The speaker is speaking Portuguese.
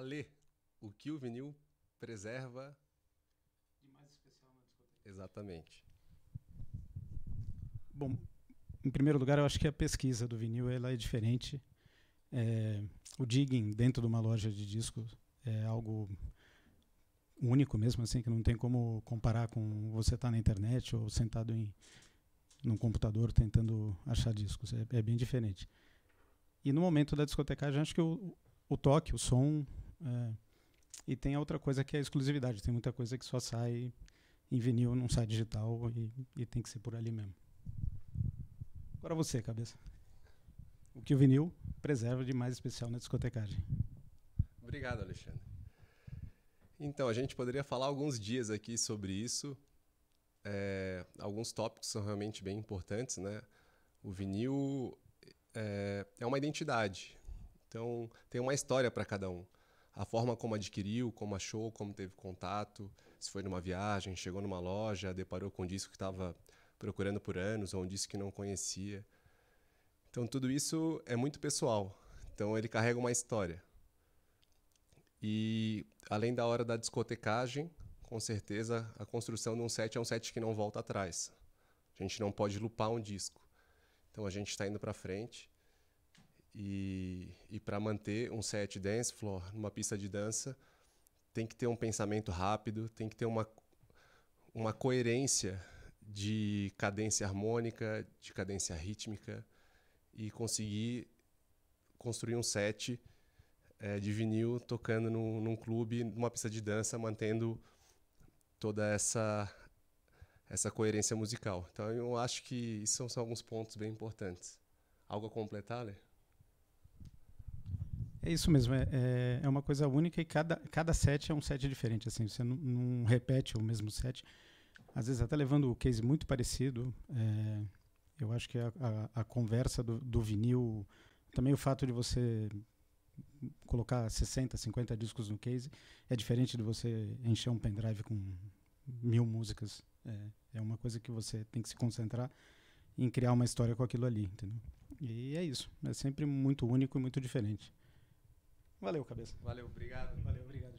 ler o que o vinil preserva. De mais especial na discoteca. Exatamente. Bom, em primeiro lugar, eu acho que a pesquisa do vinil ela é diferente. É, o digging dentro de uma loja de discos é algo único mesmo, assim, que não tem como comparar com você estar tá na internet ou sentado em num computador tentando achar discos. É, é bem diferente. E no momento da discotecagem, acho que o, o toque, o som, é, e tem a outra coisa que é a exclusividade. Tem muita coisa que só sai em vinil, não sai digital e, e tem que ser por ali mesmo. Agora você, cabeça. O que o vinil preserva de mais especial na discotecagem? Obrigado, Alexandre. Então, a gente poderia falar alguns dias aqui sobre isso. É, alguns tópicos são realmente bem importantes, né? O vinil é, é uma identidade. Então, tem uma história para cada um a forma como adquiriu, como achou, como teve contato, se foi numa viagem, chegou numa loja, deparou com um disco que estava procurando por anos ou um disco que não conhecia. Então tudo isso é muito pessoal. Então ele carrega uma história. E além da hora da discotecagem, com certeza a construção de um set é um set que não volta atrás. A gente não pode lupar um disco. Então a gente está indo para frente e, e para manter um set dance floor numa pista de dança, tem que ter um pensamento rápido, tem que ter uma, uma coerência de cadência harmônica, de cadência rítmica e conseguir construir um set é, de vinil tocando num, num, clube, numa pista de dança, mantendo toda essa essa coerência musical. Então eu acho que isso são, são alguns pontos bem importantes. Algo a completar, Lê? Né? É isso mesmo, é, é, é, uma coisa única e cada, cada set é um set diferente, assim, você não, não repete o mesmo set. Às vezes até levando o case muito parecido, é, eu acho que a, a, a conversa do, do, vinil, também o fato de você colocar 60, 50 discos no case, é diferente de você encher um pendrive com mil músicas. É, é uma coisa que você tem que se concentrar em criar uma história com aquilo ali, entendeu? E é isso, é sempre muito único e muito diferente. Valeu, cabeça. Valeu, obrigado. Valeu, obrigado.